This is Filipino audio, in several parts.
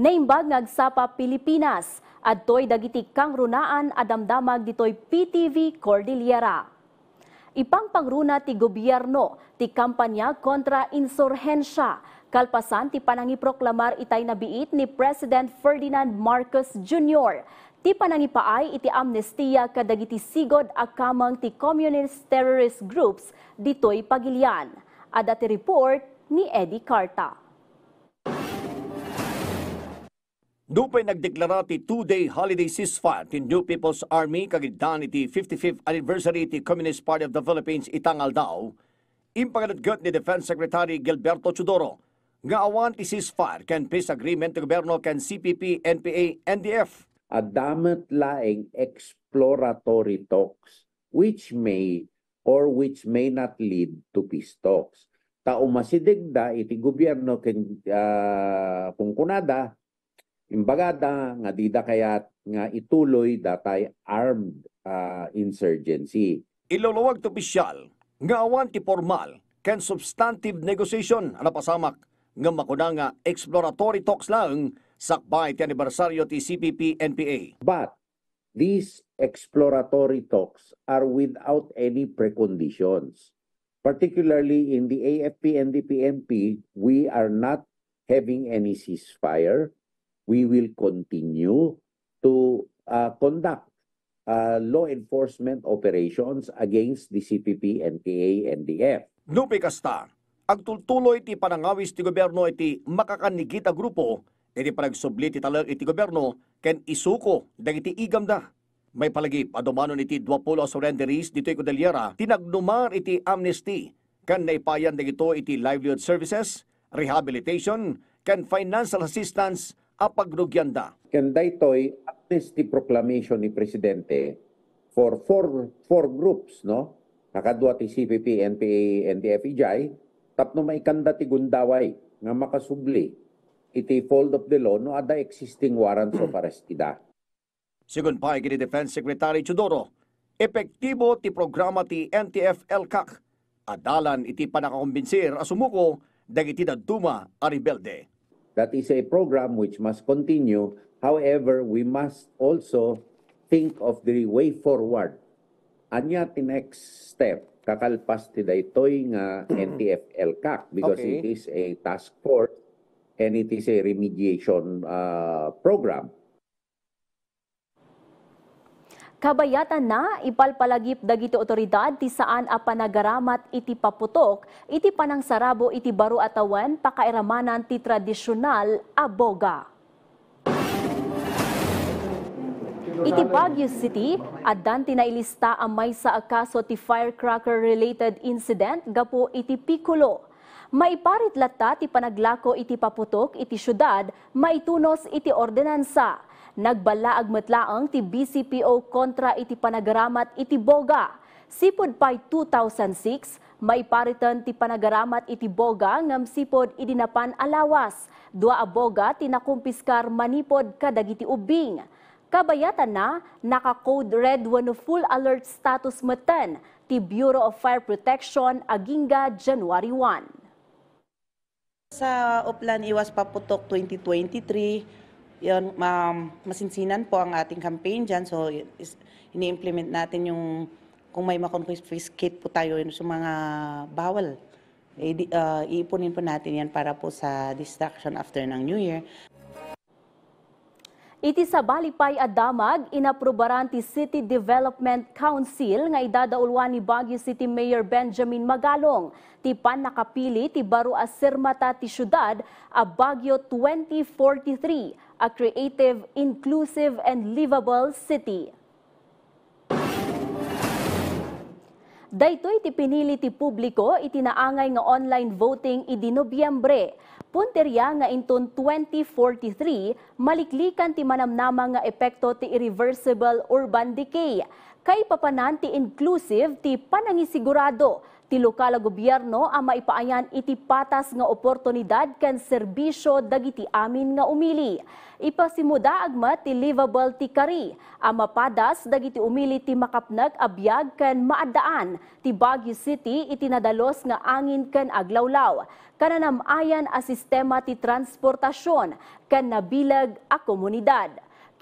naimbag nagsapa Pilipinas adtoy dagiti kang runaan adamdamag ditoy PTV Cordillera. Ipang ti gobyerno ti kampanya kontra insurhensya kalpasan ti panangiproklamar itay nabiit ni President Ferdinand Marcos Jr. Ti panangipaay iti amnestia kadagiti sigod akamang ti communist terrorist groups ditoy pagilian. Ada ti report ni Eddie Carta. Dupay nagdeklara ti two-day holiday ceasefire ti New People's Army kagidaan iti 55th anniversary ti Communist Party of the Philippines itangal daw. Impagadutgot ni Defense Secretary Gilberto Chudoro nga awan ti ceasefire ken peace agreement ti gobyerno ken CPP, NPA, NDF. Adamet laeng exploratory talks which may or which may not lead to peace talks. Tao masidegda iti gobyerno ken uh, kung kunada Imbagada nga dida kayat nga ituloy datay armed uh, insurgency. Iloluwag to opisyal nga awan ti formal ken substantive negotiation na pasamak nga makuna nga exploratory talks lang sakbay ti anibersaryo ti CPP-NPA. But these exploratory talks are without any preconditions. Particularly in the AFP-NDP-MP, and we are not having any ceasefire we will continue to uh, conduct uh, law enforcement operations against the CPP, NPA, NDF. Lupe Kasta, ang tultuloy ti panangawis ti gobyerno iti makakanigita grupo, iti panagsubli ti talag iti gobyerno, ken isuko, dagiti igam da. May palagip, adumanon iti 20 surrenderies dito iti Cordillera, tinagnumar iti amnesty, kan naipayan dagito iti livelihood services, rehabilitation, ken financial assistance, apagrogyanda. Kanda ito'y amnesty proclamation ni Presidente for four, four groups, no? Nakadua ti CPP, NPA, NDFEJ, tapno maikanda ti Gundaway nga makasubli iti fold of the law no ada existing warrants of arrestida. Sigun pa ni Defense Secretary Chudoro, epektibo ti programa ti NTF LCAC adalan iti panakakumbinsir a sumuko dagiti da Duma a rebelde. That is a program which must continue. However, we must also think of the way forward. Anya the next step kakalpas ti daytoy nga ntf cac because okay. it is a task force and it is a remediation uh, program. Kabayatan na ipalpalagip dagiti otoridad ti saan a panagaramat iti paputok, iti panang sarabo iti baro atawan pakairamanan ti tradisyonal a boga. Iti Baguio City, addan tinailista ang may sa akaso ti firecracker-related incident gapo iti Piccolo. Maiparit lata ti panaglako iti paputok iti syudad, maitunos iti ordinansa Nagbalaag matlaang ti BCPO kontra iti panagaramat iti boga. Sipod pa'y 2006, may paritan ti panagaramat iti boga ngam sipod idinapan alawas. Dua aboga boga tinakumpiskar manipod kadagiti ubing. Kabayatan na naka-code red wano full alert status matan ti Bureau of Fire Protection Aginga January 1. Sa Oplan Iwas Paputok 2023, yun, ma- masinsinan po ang ating campaign dyan. So, is, ini-implement natin yung kung may makonfiscate po tayo yun sa mga bawal. E, uh, iipunin po natin yan para po sa distraction after ng New Year. Iti sa Balipay Adamag, inaprobaran ti City Development Council nga idadaulwan ni Baguio City Mayor Benjamin Magalong ti pan nakapili ti baro a sirmata ti syudad a Baguio 2043 a creative, inclusive, and livable city. Daytoy ti pinili ti publiko itinaangay nga online voting idi Nobyembre. Punterya nga inton 2043 maliklikan ti manamnama nga epekto ti irreversible urban decay. Kay papananti inclusive ti panangisigurado ti lokal gobyerno ang maipaayan iti patas nga oportunidad ken serbisyo dagiti amin nga umili. Ipasimuda agma ti livable ti kari, ang mapadas dagiti umili ti makapnag abiyag ken maadaan ti Baguio City iti nadalos nga angin ken aglawlaw. Kananamayan a sistema ti transportasyon ken nabilag a komunidad.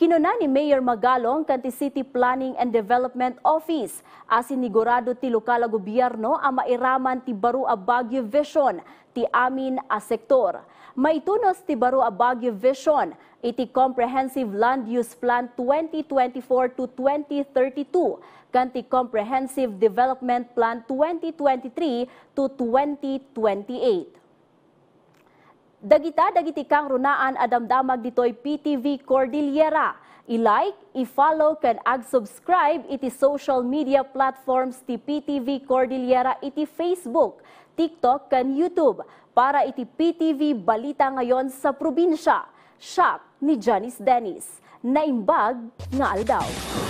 Kinuna ni Mayor Magalong kanti City Planning and Development Office asinigurado ti lokal gobyerno a mairaman ti baro a Baguio Vision ti amin a sektor. Maitunos ti baro a Baguio Vision iti Comprehensive Land Use Plan 2024 to 2032 kanti Comprehensive Development Plan 2023 to 2028. Dagita dagiti kang runaan adamdamag ditoy PTV Cordillera. I-like, i-follow kan ag-subscribe iti social media platforms ti PTV Cordillera iti Facebook, TikTok kan YouTube para iti PTV balita ngayon sa probinsya. Shop ni Janice Dennis. Naimbag nga aldaw.